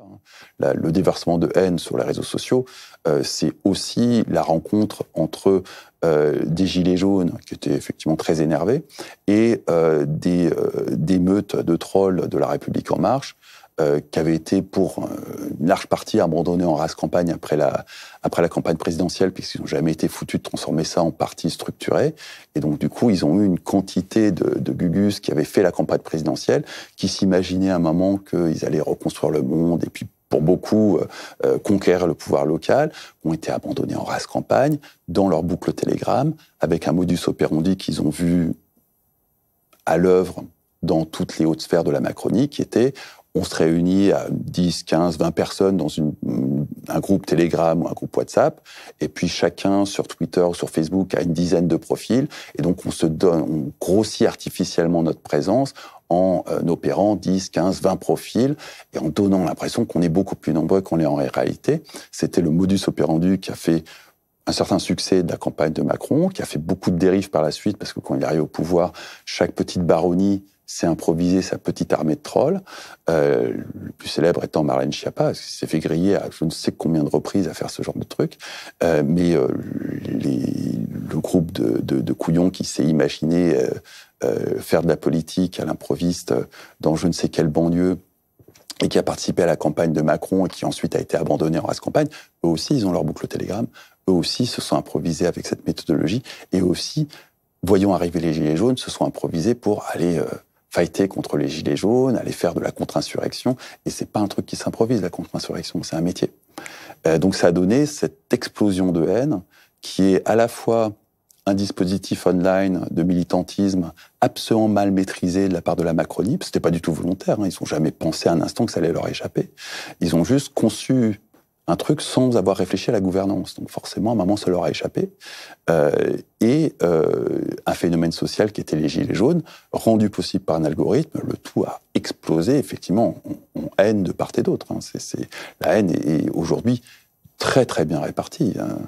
Hein. Le déversement de haine sur les réseaux sociaux, euh, c'est aussi la rencontre entre euh, des gilets jaunes qui étaient effectivement très énervés et euh, des, des meutes de trolls de la République en marche euh, qui avait été pour euh, une large partie abandonnée en race campagne après la, après la campagne présidentielle, puisqu'ils n'ont jamais été foutus de transformer ça en parti structuré. Et donc, du coup, ils ont eu une quantité de, de Gugus qui avaient fait la campagne présidentielle, qui s'imaginaient à un moment qu'ils allaient reconstruire le monde et puis pour beaucoup euh, conquérir le pouvoir local, ont été abandonnés en race campagne, dans leur boucle télégramme, avec un modus operandi qu'ils ont vu à l'œuvre dans toutes les hautes sphères de la Macronie, qui était on se réunit à 10, 15, 20 personnes dans un groupe Telegram ou un groupe WhatsApp, et puis chacun sur Twitter ou sur Facebook a une dizaine de profils, et donc on se donne, on grossit artificiellement notre présence en euh, opérant 10, 15, 20 profils et en donnant l'impression qu'on est beaucoup plus nombreux qu'on l'est en réalité. C'était le modus operandi qui a fait un certain succès de la campagne de Macron, qui a fait beaucoup de dérives par la suite, parce que quand il arrive au pouvoir, chaque petite baronnie s'est improvisé sa petite armée de trolls, euh, le plus célèbre étant Marlène Schiappa, qui s'est fait griller à je ne sais combien de reprises à faire ce genre de truc. Euh, mais euh, le groupe de, de, couillons qui s'est imaginé faire de la politique à l'improviste dans je ne sais quelle banlieue, et qui a participé à la campagne de Macron et qui ensuite a été abandonné en race campagne, eux aussi, ils ont leur boucle au télégramme, eux aussi se sont improvisés avec cette méthodologie, et aussi, voyons arriver les Gilets jaunes, se sont improvisés pour aller fighter contre les gilets jaunes, aller faire de la contre-insurrection. Et c'est pas un truc qui s'improvise, la contre-insurrection, c'est un métier. Euh, donc ça a donné cette explosion de haine qui est à la fois un dispositif online de militantisme absolument mal maîtrisé de la part de la Macronie. C'était pas du tout volontaire. Hein. Ils ont jamais pensé un instant que ça allait leur échapper. Ils ont juste conçu un truc sans avoir réfléchi à la gouvernance. Donc forcément, à un moment, ça leur a échappé. Euh, et euh, un phénomène social qui était les gilets jaunes, rendu possible par un algorithme, le tout a explosé. Effectivement, on, haine de part et d'autre. Hein. C'est, la haine est, aujourd'hui très très bien répartie. Hein.